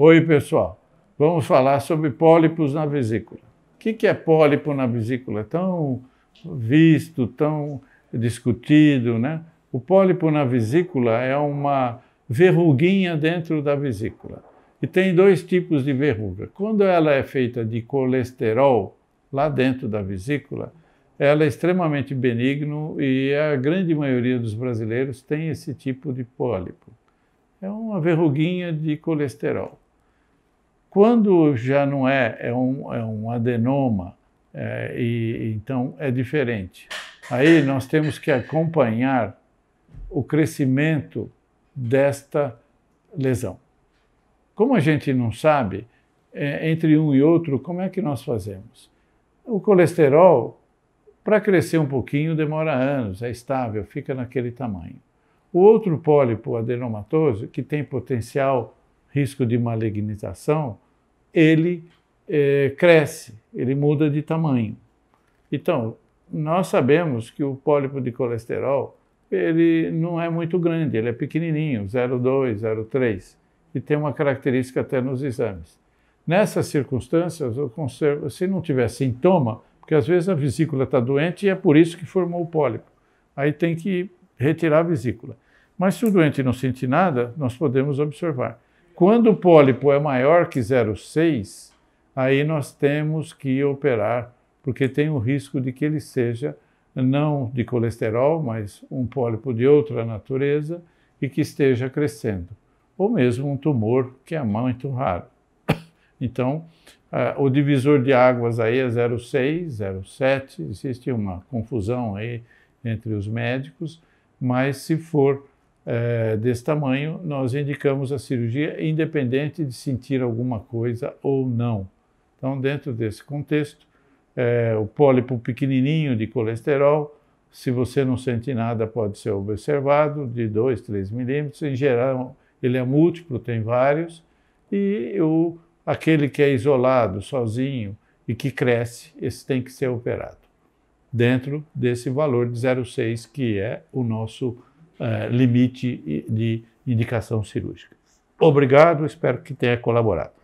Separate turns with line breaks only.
Oi, pessoal. Vamos falar sobre pólipos na vesícula. O que é pólipo na vesícula? Tão visto, tão discutido, né? O pólipo na vesícula é uma verruguinha dentro da vesícula. E tem dois tipos de verruga. Quando ela é feita de colesterol lá dentro da vesícula, ela é extremamente benigno e a grande maioria dos brasileiros tem esse tipo de pólipo. É uma verruguinha de colesterol. Quando já não é, é um, é um adenoma, é, e, então é diferente. Aí nós temos que acompanhar o crescimento desta lesão. Como a gente não sabe, é, entre um e outro, como é que nós fazemos? O colesterol, para crescer um pouquinho, demora anos, é estável, fica naquele tamanho. O outro pólipo adenomatoso, que tem potencial risco de malignização, ele é, cresce, ele muda de tamanho. Então, nós sabemos que o pólipo de colesterol ele não é muito grande, ele é pequenininho, 0,2, 0,3, e tem uma característica até nos exames. Nessas circunstâncias, eu conservo, se não tiver sintoma, porque às vezes a vesícula está doente e é por isso que formou o pólipo, aí tem que retirar a vesícula. Mas se o doente não sentir nada, nós podemos observar. Quando o pólipo é maior que 0,6, aí nós temos que operar, porque tem o risco de que ele seja não de colesterol, mas um pólipo de outra natureza e que esteja crescendo, ou mesmo um tumor que é muito raro. Então, uh, o divisor de águas aí é 06, 07, existe uma confusão aí entre os médicos, mas se for é, desse tamanho, nós indicamos a cirurgia independente de sentir alguma coisa ou não. Então, dentro desse contexto, é, o pólipo pequenininho de colesterol, se você não sente nada, pode ser observado, de 2, 3 milímetros. Em geral, ele é múltiplo, tem vários. E o, aquele que é isolado, sozinho e que cresce, esse tem que ser operado. Dentro desse valor de 0,6, que é o nosso eh, limite de indicação cirúrgica. Obrigado, espero que tenha colaborado.